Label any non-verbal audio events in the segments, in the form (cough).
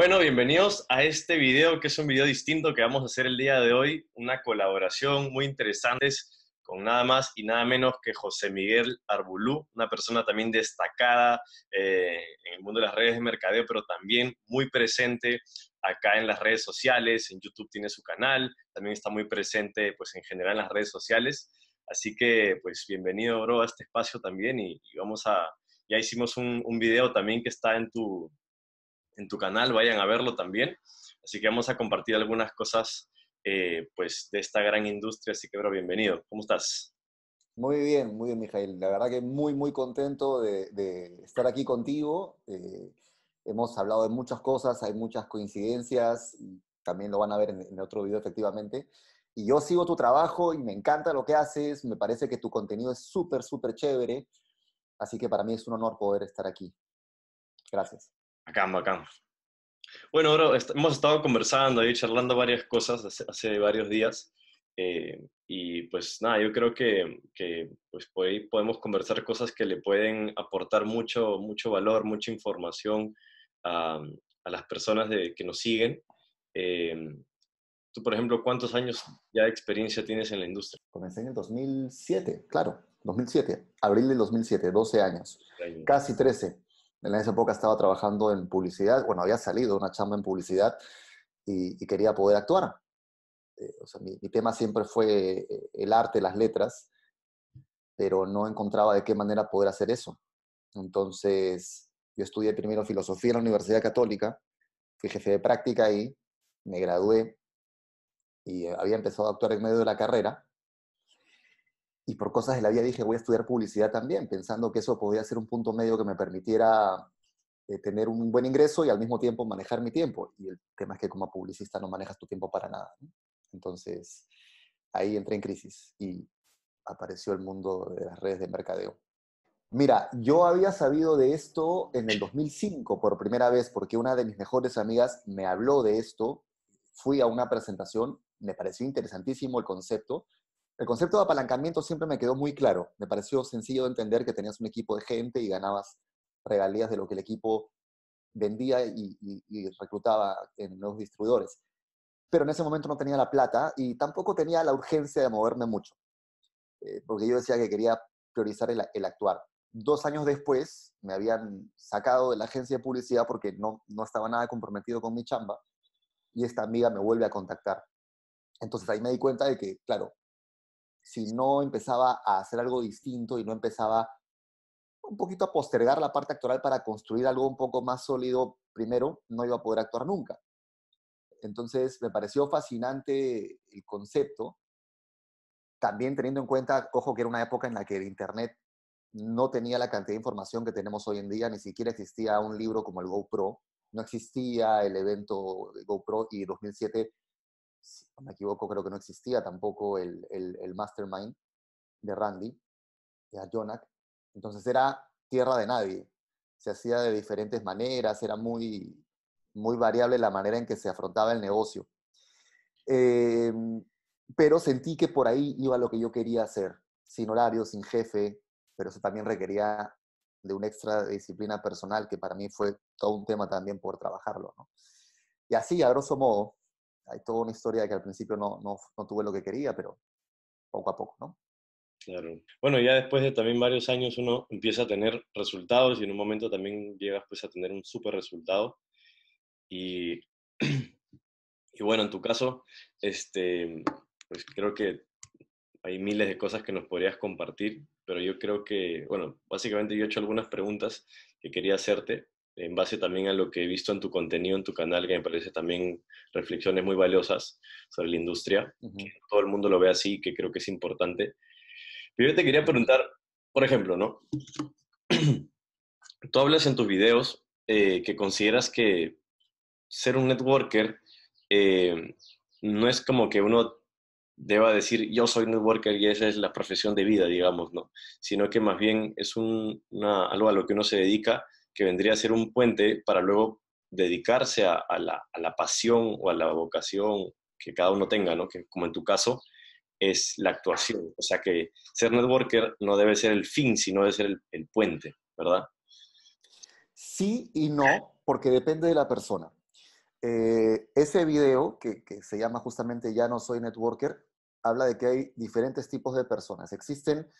Bueno, bienvenidos a este video, que es un video distinto que vamos a hacer el día de hoy, una colaboración muy interesante con nada más y nada menos que José Miguel Arbulú, una persona también destacada eh, en el mundo de las redes de mercadeo, pero también muy presente acá en las redes sociales, en YouTube tiene su canal, también está muy presente pues en general en las redes sociales. Así que pues bienvenido, bro, a este espacio también y, vamos a, ya hicimos un, video también que está en tu, en tu canal, vayan a verlo también. Así que vamos a compartir algunas cosas eh, pues, de esta gran industria. Así que, bro, bienvenido. ¿Cómo estás? Muy bien, muy bien, Mijail. La verdad que muy, muy contento de, estar aquí contigo. Eh, hemos hablado de muchas cosas, hay muchas coincidencias, también lo van a ver en, en otro video efectivamente. Y yo sigo tu trabajo y me encanta lo que haces, me parece que tu contenido es súper, súper chévere. Así que para mí es un honor poder estar aquí. Gracias. Acá acá. Bueno, hemos estado conversando y charlando varias cosas hace, varios días. Eh, y pues nada, yo creo que, pues, podemos conversar cosas que le pueden aportar mucho, mucho valor, mucha información a, las personas que nos siguen. Eh, tú, por ejemplo, ¿cuántos años ya de experiencia tienes en la industria? Comencé en el 2007, claro, 2007, abril del 2007, 12 años. casi 13. En esa época estaba trabajando en publicidad, bueno, había salido una chamba en publicidad y, quería poder actuar. Eh, mi, mi, tema siempre fue eh, el arte, las letras, pero no encontraba de qué manera poder hacer eso. Entonces, yo estudié primero filosofía en la Universidad Católica, fui jefe de práctica ahí, me gradué y había empezado a actuar en medio de la carrera y por cosas de la vida dije, voy a estudiar publicidad también, pensando que eso podía ser un punto medio que me permitiera eh, tener un buen ingreso y al mismo tiempo manejar mi tiempo. Y el tema es que como publicista no manejas tu tiempo para nada. Entonces, ahí entré en crisis y apareció el mundo de las redes de mercadeo. Mira, yo había sabido de esto en el 2005 por primera vez, porque una de mis mejores amigas me habló de esto. Fui a una presentación, me pareció interesantísimo el concepto, el concepto de apalancamiento siempre me quedó muy claro. Me pareció sencillo de entender que tenías un equipo de gente y ganabas regalías de lo que el equipo vendía y, reclutaba en los distribuidores. Pero en ese momento no tenía la plata y tampoco tenía la urgencia de moverme mucho, eh, porque yo decía que quería priorizar el, el, actuar. Dos años después me habían sacado de la agencia de publicidad porque no, no estaba nada comprometido con mi chamba y esta amiga me vuelve a contactar. Entonces ahí me di cuenta de que, claro, si no empezaba a hacer algo distinto y no empezaba un poquito a postergar la parte actoral para construir algo un poco más sólido primero, no iba a poder actuar nunca. Entonces me pareció fascinante el concepto, también teniendo en cuenta, ojo, que era una época en la que el Internet no tenía la cantidad de información que tenemos hoy en día, ni siquiera existía un libro como el GoPro, no existía el evento de GoPro y 2007 me equivoco, creo que no existía tampoco el, mastermind de Randy, de Jonak. Entonces era tierra de nadie. Se hacía de diferentes maneras, era muy, muy variable la manera en que se afrontaba el negocio. Em, pero sentí que por ahí iba lo que yo quería hacer, sin horario, sin jefe, pero eso también requería de una extra disciplina personal que para mí fue todo un tema también por trabajarlo. Y así, a grosso modo, hay toda una historia que al principio no, no, no tuve lo que quería, pero poco a poco, ¿no? Claro. Bueno, ya después de también varios años uno empieza a tener resultados y en un momento también llegas pues a tener un súper resultado. Y, (clears throat) y, bueno, en tu caso, este, pues creo que hay miles de cosas que nos podrías compartir, pero yo creo que, bueno, básicamente yo he hecho algunas preguntas que quería hacerte en base también a lo que he visto en tu contenido, en tu canal, que me parece también reflexiones muy valiosas sobre la industria, todo el mundo lo ve así, que creo que es importante. Pero yo te quería preguntar, por ejemplo, ¿no? (clears throat) Tú hablas en tus videos eh, que consideras que ser un networker eh, no es como que uno deba decir yo soy networker y esa es la profesión de vida, digamos, ¿no? Sino que más bien es algo a lo que uno se dedica que vendría a ser un puente para luego dedicarse a, la, pasión o a la vocación que cada uno tenga, ¿no? que como en tu caso es la actuación. O sea que ser networker no debe ser el fin, sino debe ser el, puente, ¿verdad? Sí y no, porque depende de la persona. Eh, ese video, que, se llama justamente Ya no soy networker, habla de que hay diferentes tipos de personas. Existen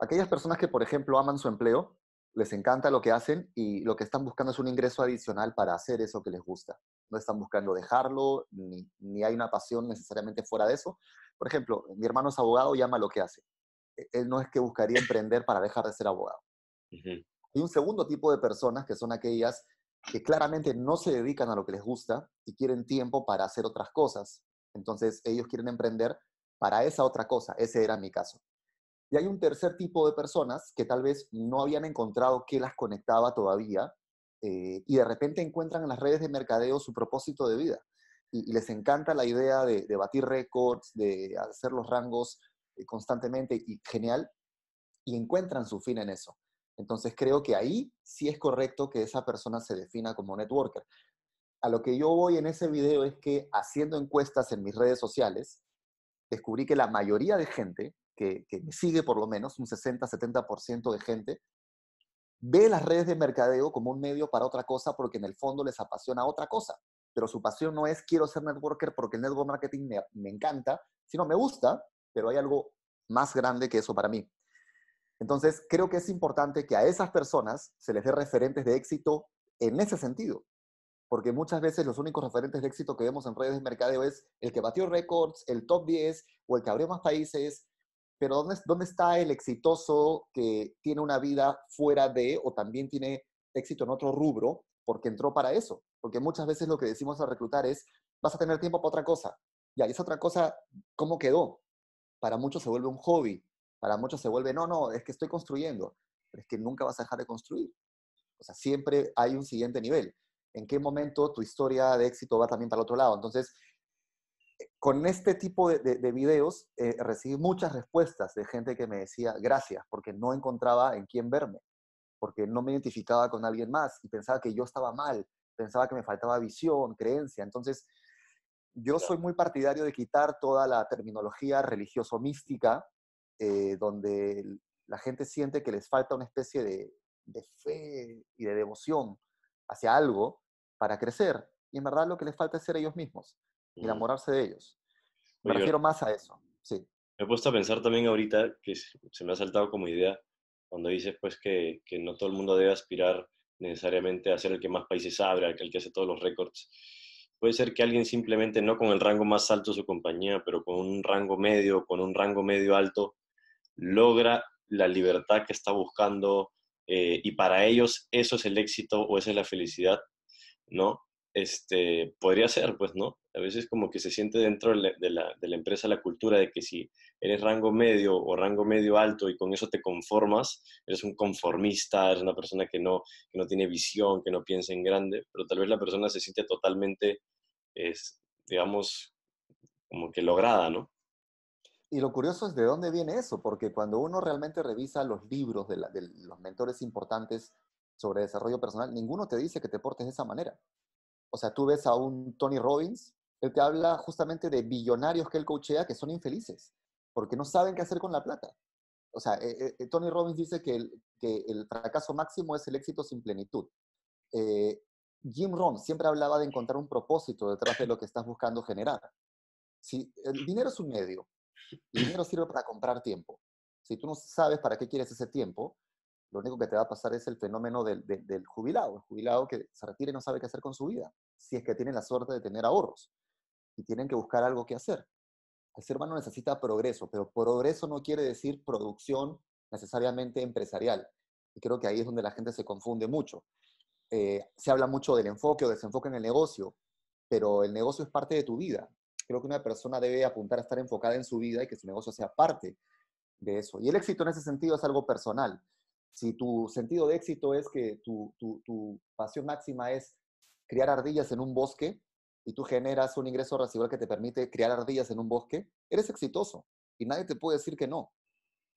aquellas personas que, por ejemplo, aman su empleo, les encanta lo que hacen y lo que están buscando es un ingreso adicional para hacer eso que les gusta. No están buscando dejarlo, ni, hay una pasión necesariamente fuera de eso. Por ejemplo, mi hermano es abogado y ama lo que hace. E, él no es que buscaría emprender para dejar de ser abogado. Y Hay un segundo tipo de personas que son aquellas que claramente no se dedican a lo que les gusta y quieren tiempo para hacer otras cosas. Entonces ellos quieren emprender para esa otra cosa. Ese era mi caso. Y hay un tercer tipo de personas que tal vez no habían encontrado qué las conectaba todavía eh, y de repente encuentran en las redes de mercadeo su propósito de vida. Y, les encanta la idea de, batir récords, de hacer los rangos eh, constantemente y genial, y encuentran su fin en eso. Entonces creo que ahí sí es correcto que esa persona se defina como networker. A lo que yo voy en ese video es que haciendo encuestas en mis redes sociales, descubrí que la mayoría de gente que, me sigue por lo menos, un 60-70% de gente, ve las redes de mercadeo como un medio para otra cosa porque en el fondo les apasiona otra cosa. Pero su pasión no es quiero ser networker porque el network marketing me, me encanta, sino me gusta, pero hay algo más grande que eso para mí. Entonces, creo que es importante que a esas personas se les dé referentes de éxito en ese sentido, porque muchas veces los únicos referentes de éxito que vemos en redes de mercadeo es el que batió récords, el top 10 o el que abrió más países pero ¿dónde, ¿dónde está el exitoso que tiene una vida fuera de o también tiene éxito en otro rubro porque entró para eso? Porque muchas veces lo que decimos al reclutar es, vas a tener tiempo para otra cosa. Ya, ahí esa otra cosa, ¿cómo quedó? Para muchos se vuelve un hobby, para muchos se vuelve, no, no, es que estoy construyendo, pero es que nunca vas a dejar de construir. O sea, siempre hay un siguiente nivel. ¿En qué momento tu historia de éxito va también para el otro lado? Entonces, con este tipo de, videos eh, recibí muchas respuestas de gente que me decía gracias porque no encontraba en quién verme, porque no me identificaba con alguien más y pensaba que yo estaba mal, pensaba que me faltaba visión, creencia. Entonces, yo soy muy partidario de quitar toda la terminología religioso-mística, eh, donde la gente siente que les falta una especie de, de fe y de devoción hacia algo para crecer. Y en verdad lo que les falta es ser ellos mismos y enamorarse de ellos. Me refiero más a eso, sí. Me he puesto a pensar también ahorita que se me ha saltado como idea cuando dices pues que, no todo el mundo debe aspirar necesariamente a ser el que más países abre, el que hace todos los récords. Puede ser que alguien simplemente no con el rango más alto de su compañía, pero con un rango medio, con un rango medio alto, logra la libertad que está buscando eh, y para ellos eso es el éxito o esa es la felicidad, ¿no? este, podría ser, pues, ¿no? A veces como que se siente dentro de la, empresa la cultura de que si eres rango medio o rango medio alto y con eso te conformas, eres un conformista, eres una persona que no, que no tiene visión, que no piensa en grande, pero tal vez la persona se siente totalmente, es, digamos, como que lograda, ¿no? Y lo curioso es de dónde viene eso, porque cuando uno realmente revisa los libros de los mentores importantes sobre desarrollo personal, ninguno te dice que te portes de esa manera. O sea, tú ves a un Tony Robbins, él te habla justamente de billonarios que él coachea que son infelices, porque no saben qué hacer con la plata. O sea, eh, eh, Tony Robbins dice que el, fracaso máximo es el éxito sin plenitud. Eh, Jim Rohn siempre hablaba de encontrar un propósito detrás de lo que estás buscando generar. Si, el dinero es un medio. El dinero sirve para comprar tiempo. Si tú no sabes para qué quieres ese tiempo, lo único que te va a pasar es el fenómeno del, jubilado, el jubilado que se retira y no sabe qué hacer con su vida, si es que tiene la suerte de tener ahorros y tienen que buscar algo que hacer. El ser humano necesita progreso, pero progreso no quiere decir producción necesariamente empresarial. Y creo que ahí es donde la gente se confunde mucho. Eh, se habla mucho del enfoque o desenfoque en el negocio, pero el negocio es parte de tu vida. Creo que una persona debe apuntar a estar enfocada en su vida y que su negocio sea parte de eso. Y el éxito en ese sentido es algo personal si tu sentido de éxito es que tu, pasión máxima es criar ardillas en un bosque y tú generas un ingreso residual que te permite criar ardillas en un bosque, eres exitoso y nadie te puede decir que no.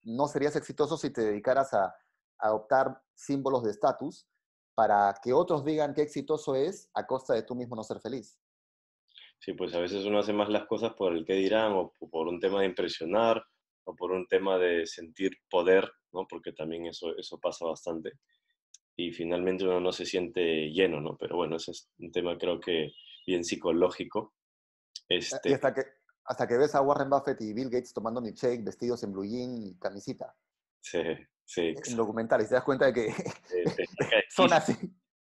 No serías exitoso si te dedicaras a, adoptar símbolos de estatus para que otros digan qué exitoso es a costa de tú mismo no ser feliz. Sí, pues a veces uno hace más las cosas por el que dirán o por un tema de impresionar o por un tema de sentir poder, ¿no? porque también eso, eso pasa bastante, y finalmente uno no se siente lleno, ¿no? pero bueno, ese es un tema creo que bien psicológico. Eh, y este hasta que, hasta que ves a Warren Buffett y Bill Gates tomando milkshake, vestidos en blue jean y camisita. Sí, sí. E, en documentales, te das cuenta de que te, (laughs) saca de son así.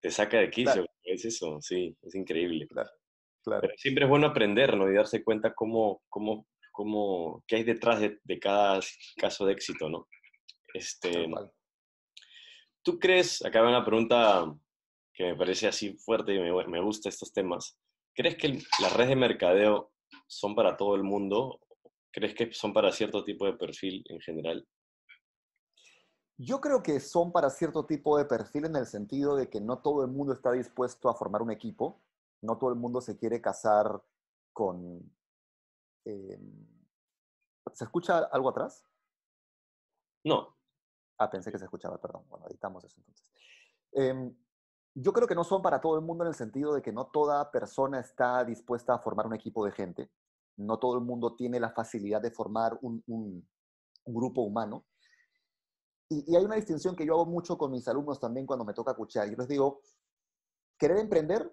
Te saca de quicio, es eso, sí, es increíble. Claro, claro. Pero siempre es bueno aprender, Y darse cuenta cómo, cómo qué hay detrás de, cada caso de éxito, ¿no? Este, ¿Tú crees, acá hay una pregunta que me parece así fuerte y me, me gusta estos temas, ¿crees que las redes de mercadeo son para todo el mundo? ¿Crees que son para cierto tipo de perfil en general? Yo creo que son para cierto tipo de perfil en el sentido de que no todo el mundo está dispuesto a formar un equipo, no todo el mundo se quiere casar con, Em, ¿Se escucha algo atrás? No. Ah, pensé que se escuchaba, perdón. Bueno, editamos eso entonces. Em, yo creo que no son para todo el mundo en el sentido de que no toda persona está dispuesta a formar un equipo de gente. No todo el mundo tiene la facilidad de formar un, grupo humano. Y, y, hay una distinción que yo hago mucho con mis alumnos también cuando me toca escuchar. Yo les digo, querer emprender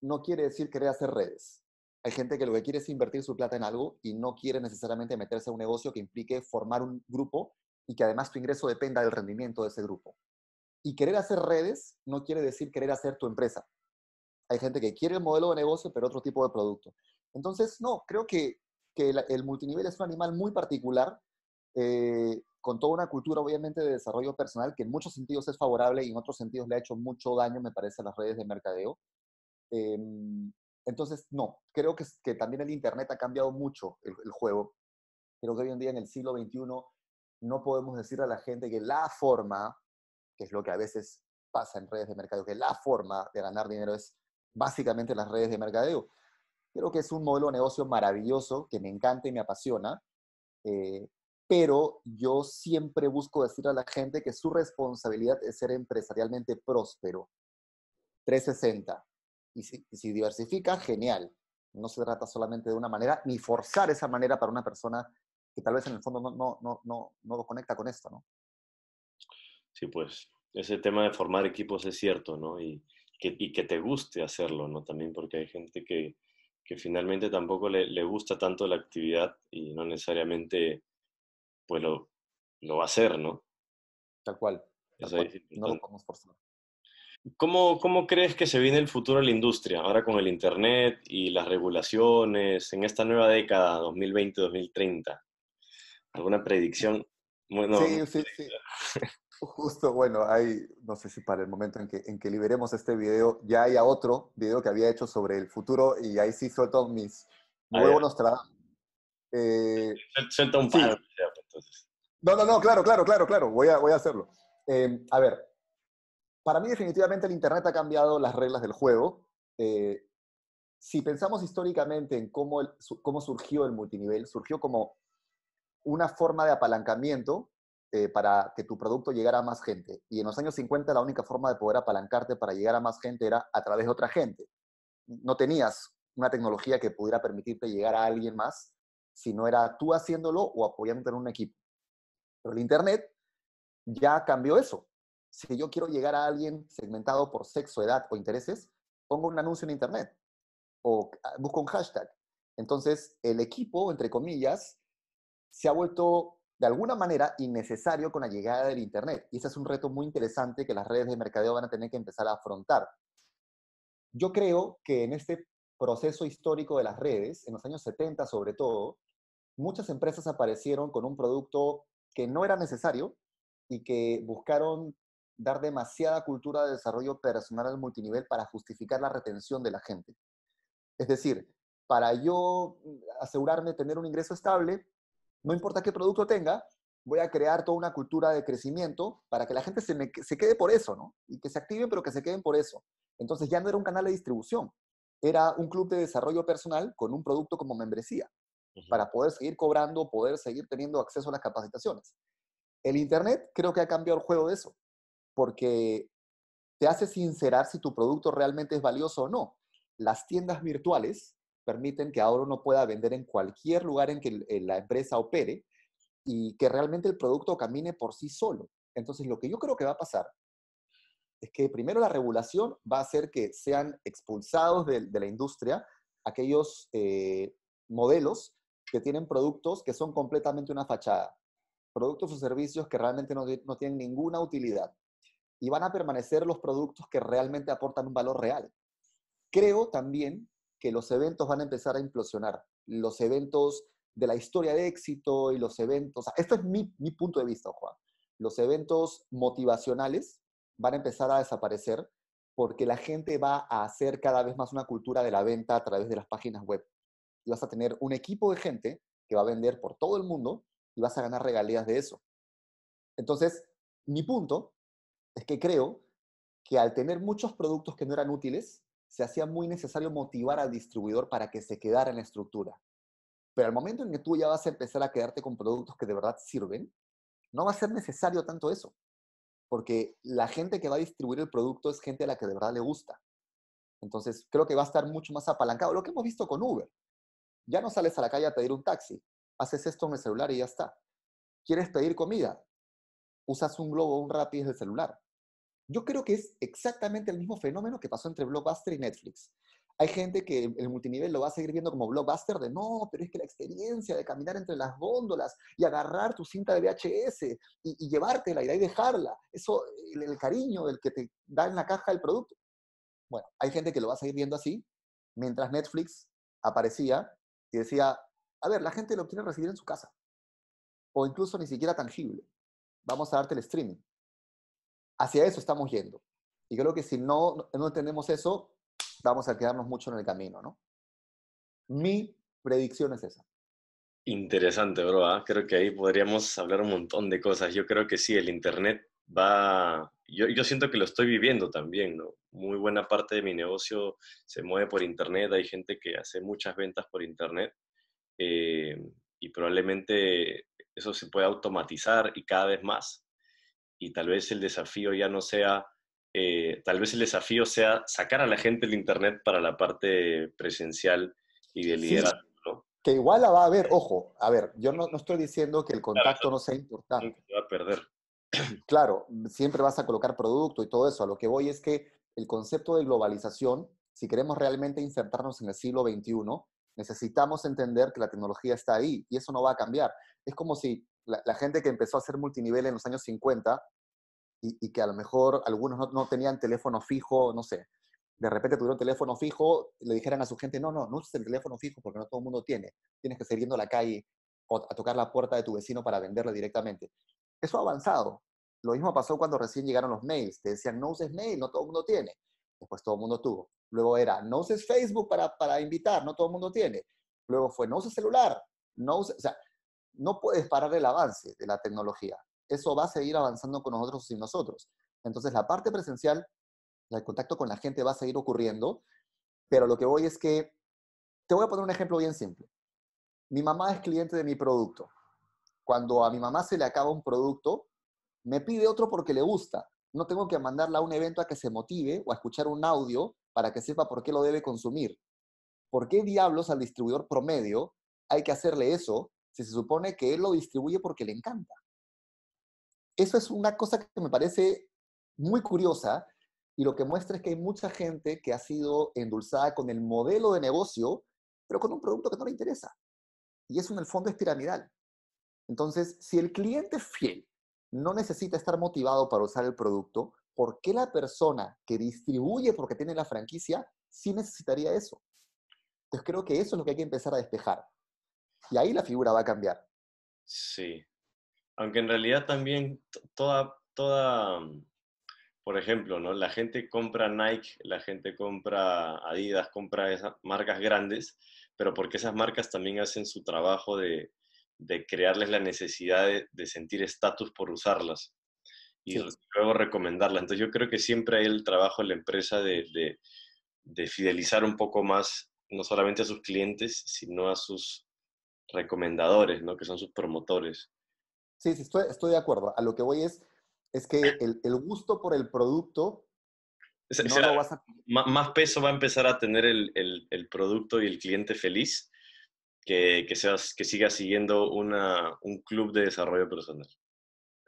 no quiere decir querer hacer redes. Hay gente que lo que quiere es invertir su plata en algo y no quiere necesariamente meterse a un negocio que implique formar un grupo y que además tu ingreso dependa del rendimiento de ese grupo. Y querer hacer redes no quiere decir querer hacer tu empresa. Hay gente que quiere el modelo de negocio, pero otro tipo de producto. Entonces, no, creo que, que el, multinivel es un animal muy particular, eh, con toda una cultura, obviamente, de desarrollo personal, que en muchos sentidos es favorable y en otros sentidos le ha hecho mucho daño, me parece, a las redes de mercadeo. Eh, entonces, no, creo que, también el Internet ha cambiado mucho el, juego. Creo que hoy en día en el siglo XXI no podemos decir a la gente que la forma, que es lo que a veces pasa en redes de mercadeo, que la forma de ganar dinero es básicamente las redes de mercadeo. Creo que es un modelo de negocio maravilloso, que me encanta y me apasiona, eh, pero yo siempre busco decir a la gente que su responsabilidad es ser empresarialmente próspero. 360. Y si, diversifica, genial. No se trata solamente de una manera, ni forzar esa manera para una persona que tal vez en el fondo no, no, no, no, no lo conecta con esto, ¿no? Sí, pues ese tema de formar equipos es cierto, ¿no? Y que, te guste hacerlo, ¿no? También porque hay gente que, finalmente tampoco le, gusta tanto la actividad y no necesariamente pues lo, lo va a hacer, ¿no? Tal cual. No lo podemos forzar. ¿Cómo, ¿Cómo crees que se viene el futuro de la industria ahora con el Internet y las regulaciones en esta nueva década, 2020-2030? ¿Alguna predicción? Bueno, sí, sí, sí. Justo, bueno, hay, no sé si para el momento en que, en que liberemos este video, ya hay otro video que había hecho sobre el futuro y ahí sí suelto mis muy buenos trabajos. Eh, un par. Pues, no, no, no, claro, claro, claro, claro, voy a, voy a hacerlo. Eh, a ver, para mí definitivamente el Internet ha cambiado las reglas del juego. Eh, si pensamos históricamente en cómo, cómo surgió el multinivel, surgió como una forma de apalancamiento eh, para que tu producto llegara a más gente. Y en los años 50 la única forma de poder apalancarte para llegar a más gente era a través de otra gente. No tenías una tecnología que pudiera permitirte llegar a alguien más, si no era tú haciéndolo o apoyándote en un equipo. Pero el Internet ya cambió eso si yo quiero llegar a alguien segmentado por sexo, edad o intereses, pongo un anuncio en Internet o ah, busco un hashtag. Entonces, el equipo, entre comillas, se ha vuelto de alguna manera innecesario con la llegada del Internet. Y ese es un reto muy interesante que las redes de mercadeo van a tener que empezar a afrontar. Yo creo que en este proceso histórico de las redes, en los años 70 sobre todo, muchas empresas aparecieron con un producto que no era necesario y que buscaron dar demasiada cultura de desarrollo personal al multinivel para justificar la retención de la gente. Es decir, para yo mm, asegurarme de tener un ingreso estable, no importa qué producto tenga, voy a crear toda una cultura de crecimiento para que la gente se, se quede por eso, ¿no? Y que se activen, pero que se queden por eso. Entonces ya no era un canal de distribución, era un club de desarrollo personal con un producto como membresía, para poder seguir cobrando, poder seguir teniendo acceso a las capacitaciones. El Internet creo que ha cambiado el juego de eso porque te hace sincerar si tu producto realmente es valioso o no. Las tiendas virtuales permiten que ahora uno pueda vender en cualquier lugar en que eh, la empresa opere y que realmente el producto camine por sí solo. Entonces, lo que yo creo que va a pasar es que primero la regulación va a hacer que sean expulsados de, la industria aquellos eh, modelos que tienen productos que son completamente una fachada, productos o servicios que realmente no tienen ninguna utilidad y van a permanecer los productos que realmente aportan un valor real. Creo también que los eventos van a empezar a implosionar. Los eventos de la historia de éxito y los eventos, este es mi, mi punto de vista, Juan. Los eventos motivacionales van a empezar a desaparecer porque la gente va a hacer cada vez más una cultura de la venta a través de las páginas web. Y vas a tener un equipo de gente que va a vender por todo el mundo y vas a ganar regalías de eso. Entonces, mi punto es que creo que al tener muchos productos que no eran útiles, se hacía muy necesario motivar al distribuidor para que se quedara en la estructura. Pero al momento en que tú ya vas a empezar a quedarte con productos que de verdad sirven, no va a ser necesario tanto eso, porque la gente que va a distribuir el producto es gente a la que de verdad le gusta. Entonces, creo que va a estar mucho más apalancado. Lo que hemos visto con Uber. Ya no sales a la calle a pedir un taxi, haces esto en el celular y ya está. ¿Quieres pedir comida? usas un globo o un Rappi desde el celular. Yo creo que es exactamente el mismo fenómeno que pasó entre Blockbuster y Netflix. Hay gente que el multinivel lo va a seguir viendo como blockbuster de no, pero es que la experiencia de caminar entre las góndolas y agarrar tu cinta de VHS y, llevártela y dejarla, eso, el, cariño del que te da en la caja el producto. Bueno, hay gente que lo va a seguir viendo así, mientras Netflix aparecía y decía, a ver, la gente lo quiere recibir en su casa, o incluso ni siquiera tangible vamos a darte el streaming. Hacia eso estamos yendo. Y creo que si no, no entendemos eso, vamos a quedarnos mucho en el camino, ¿no? Mi predicción es esa. Interesante, bro. ¿ah? Creo que ahí podríamos hablar un montón de cosas. Yo creo que sí, el Internet va... Yo, yo siento que lo estoy viviendo también, ¿no? Muy buena parte de mi negocio se mueve por Internet. Hay gente que hace muchas ventas por Internet. Eh, y probablemente eso se puede automatizar y cada vez más. Y tal vez el desafío ya no sea, eh, tal vez el desafío sea sacar a la gente del Internet para la parte presencial y de liderazgo. Que igual la va a haber, ojo, a ver, yo no, no estoy diciendo que el contacto no sea importante. va a perder. (clears throat) Claro, siempre vas a colocar producto y todo eso. A lo que voy es que el concepto de globalización, si queremos realmente insertarnos en el siglo XXI, Necesitamos entender que la tecnología está ahí y eso no va a cambiar. Es como si la, gente que empezó a hacer multinivel en los años 50 y, que a lo mejor algunos no, tenían teléfono fijo, no sé, de repente tuvieron teléfono fijo, le dijeran a su gente, no, no, no uses el teléfono fijo porque no todo el mundo tiene. Tienes que seguir yendo a la calle o a tocar la puerta de tu vecino para venderle directamente. Eso ha avanzado. Lo mismo pasó cuando recién llegaron los mails. Te decían, no uses mail, no todo el mundo tiene. Después pues, todo el mundo tuvo. Luego era, no uses Facebook para, para invitar, no todo el mundo tiene. Luego fue, no uses celular, no o sea, no puedes parar el avance de la tecnología. Eso va a seguir avanzando con nosotros o sin nosotros. Entonces, la parte presencial, el contacto con la gente va a seguir ocurriendo, pero lo que voy es que, te voy a poner un ejemplo bien simple. Mi mamá es cliente de mi producto. Cuando a mi mamá se le acaba un producto, me pide otro porque le gusta no tengo que mandarla a un evento a que se motive o a escuchar un audio para que sepa por qué lo debe consumir. ¿Por qué diablos al distribuidor promedio hay que hacerle eso si se supone que él lo distribuye porque le encanta? Eso es una cosa que me parece muy curiosa y lo que muestra es que hay mucha gente que ha sido endulzada con el modelo de negocio, pero con un producto que no le interesa. Y eso en el fondo es piramidal. Entonces, si el cliente es fiel no necesita estar motivado para usar el producto, ¿por qué la persona que distribuye porque tiene la franquicia sí necesitaría eso? Entonces creo que eso es lo que hay que empezar a despejar. Y ahí la figura va a cambiar. Sí. Aunque en realidad también toda, toda, mm, por ejemplo, ¿no? la gente compra Nike, la gente compra Adidas, compra esas marcas grandes, pero porque esas marcas también hacen su trabajo de, de crearles la necesidad de, sentir estatus por usarlas y luego recomendarla Entonces yo creo que siempre hay el trabajo en la empresa de, fidelizar un poco más, no solamente a sus clientes, sino a sus recomendadores, ¿no? que son sus promotores. Sí, sí, estoy, de acuerdo. A lo que voy es, es que el, gusto por el producto... más, peso va a empezar a tener el producto y el cliente feliz que, que, seas, sigas siguiendo un club de desarrollo personal.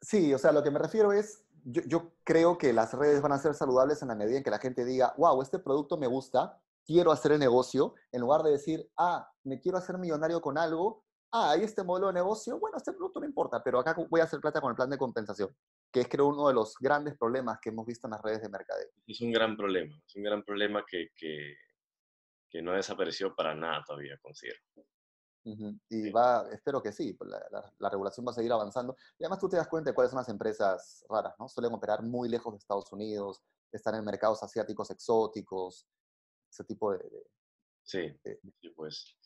Sí, o sea, lo que me refiero es, yo, creo que las redes van a ser saludables en la medida en que la gente diga, wow, este producto me gusta, quiero hacer el negocio, en lugar de decir, ah, me quiero hacer millonario con algo, ah, hay este modelo de negocio, bueno, este producto no importa, pero acá voy a hacer plata con el plan de compensación, que es creo uno de los grandes problemas que hemos visto en las redes de mercadeo. Es un gran problema, es un gran problema que, que no ha desaparecido para nada todavía, considero. Y va, espero que sí, pues, la, regulación va a seguir avanzando. Y además tú te das cuenta de cuáles son las empresas raras, ¿no? Suelen operar muy lejos de Estados Unidos, están en mercados asiáticos exóticos, ese tipo de... sí, pues.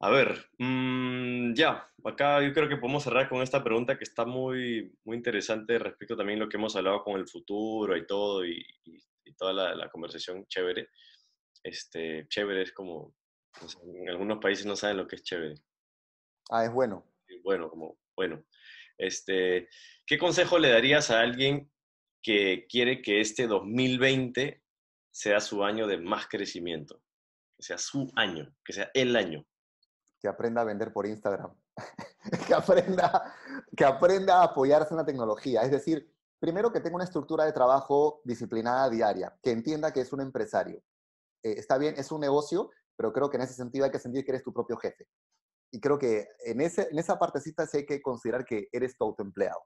A ver, mm, ya, acá yo creo que podemos cerrar con esta pregunta que está muy, muy interesante respecto también a lo que hemos hablado con el futuro y todo, y, toda la, la, conversación chévere. Este, chévere es como en algunos países no saben lo que es chévere. Ah, es bueno. Bueno, como bueno. Este, ¿Qué consejo le darías a alguien que quiere que este 2020 sea su año de más crecimiento? Que sea su año, que sea el año. Que aprenda a vender por Instagram. (laughs) que, aprenda, que aprenda a apoyarse en la tecnología. Es decir, primero que tenga una estructura de trabajo disciplinada diaria, que entienda que es un empresario. Eh, está bien, es un negocio, pero creo que en ese sentido hay que sentir que eres tu propio jefe. Y creo que en, ese, en esa partecita sí hay que considerar que eres tu autoempleado,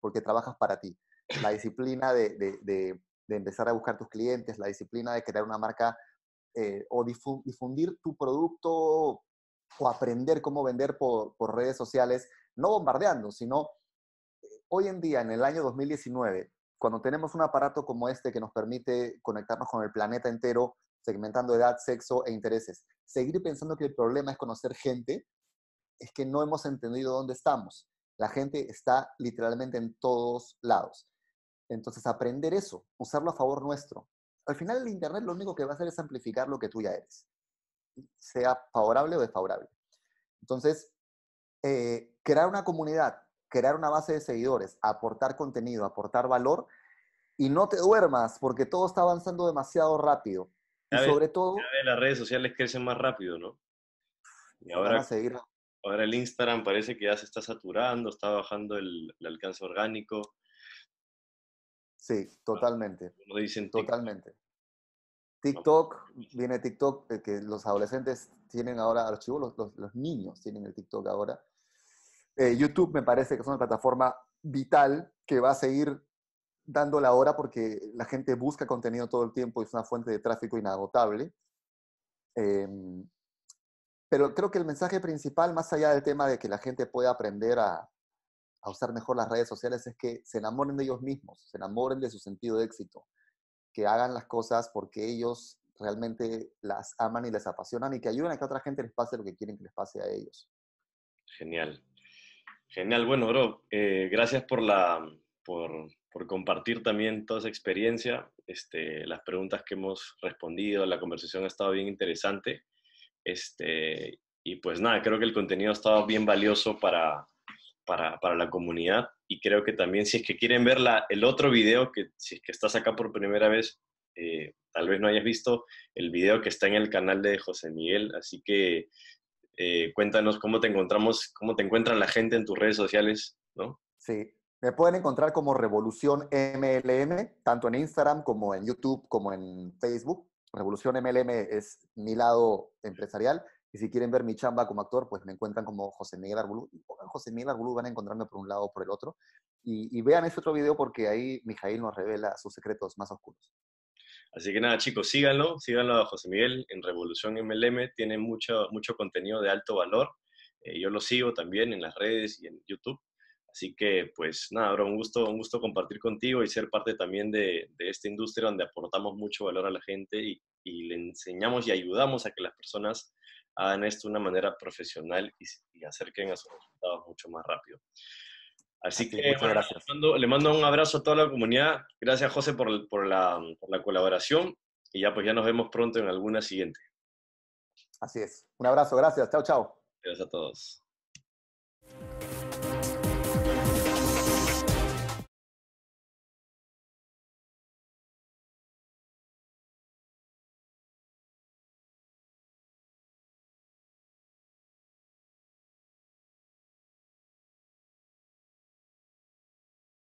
porque trabajas para ti. La (laughs) disciplina de, de, de, empezar a buscar tus clientes, la disciplina de crear una marca eh, o difundir tu producto o aprender cómo vender por, redes sociales, no bombardeando, sino eh, hoy en día, en el año 2019, cuando tenemos un aparato como este que nos permite conectarnos con el planeta entero segmentando edad, sexo e intereses. Seguir pensando que el problema es conocer gente es que no hemos entendido dónde estamos. La gente está literalmente en todos lados. Entonces, aprender eso, usarlo a favor nuestro. Al final, el Internet lo único que va a hacer es amplificar lo que tú ya eres, sea favorable o desfavorable. Entonces, eh, crear una comunidad, crear una base de seguidores, aportar contenido, aportar valor y no te duermas porque todo está avanzando demasiado rápido y sobre todo... las redes sociales crecen más rápido, ¿no? Y ahora, ahora el Instagram parece que ya se está saturando, está bajando el, alcance orgánico. Sí, ah, totalmente. Como dicen totalmente. TikTok, viene TikTok, eh, que los adolescentes tienen ahora archivos, los, niños tienen el TikTok ahora. Eh, YouTube me parece que es una plataforma vital que va a seguir dando la hora porque la gente busca contenido todo el tiempo, y es una fuente de tráfico inagotable. Em, pero creo que el mensaje principal, más allá del tema de que la gente pueda aprender a, usar mejor las redes sociales, es que se enamoren de ellos mismos, se enamoren de su sentido de éxito, que hagan las cosas porque ellos realmente las aman y les apasionan y que ayuden a que otra gente les pase lo que quieren que les pase a ellos. Genial. Genial. Bueno, bro, eh, gracias por la, por, por compartir también toda esa experiencia. Este, las preguntas que hemos respondido, la conversación ha estado bien interesante. Este, y pues nada, creo que el contenido ha estado bien valioso para, para, para la comunidad. Y creo que también si es que quieren ver la, el otro video, que si es que estás acá por primera vez, eh, tal vez no hayas visto el video que está en el canal de José Miguel. Así que eh, cuéntanos cómo te encontramos, cómo te encuentran la gente en tus redes sociales, ¿no? Sí, me pueden encontrar como Revolución MLM, tanto en Instagram como en YouTube, como en Facebook. Revolución MLM es mi lado empresarial. Y si quieren ver mi chamba como actor, pues me encuentran como José Miguel Arbulú. José Miguel Arbulú, van a encontrarme por un lado o por el otro. Y, vean ese otro video porque ahí Mijail nos revela sus secretos más oscuros. Así que nada, chicos, síganlo, síganlo a José Miguel en Revolución MLM. Tiene mucho, mucho contenido de alto valor. Eh, yo lo sigo también en las redes y en YouTube. Así que, pues nada, un gusto, un gusto compartir contigo y ser parte también de, esta industria donde aportamos mucho valor a la gente y, le enseñamos y ayudamos a que las personas hagan esto de una manera profesional y, acerquen a sus resultados mucho más rápido. Así que Le mando, un abrazo a toda la comunidad. Gracias, José, por, la, colaboración. Y ya, pues ya nos vemos pronto en alguna siguiente. Así es. Un abrazo, gracias. Chao, chao. Gracias a todos.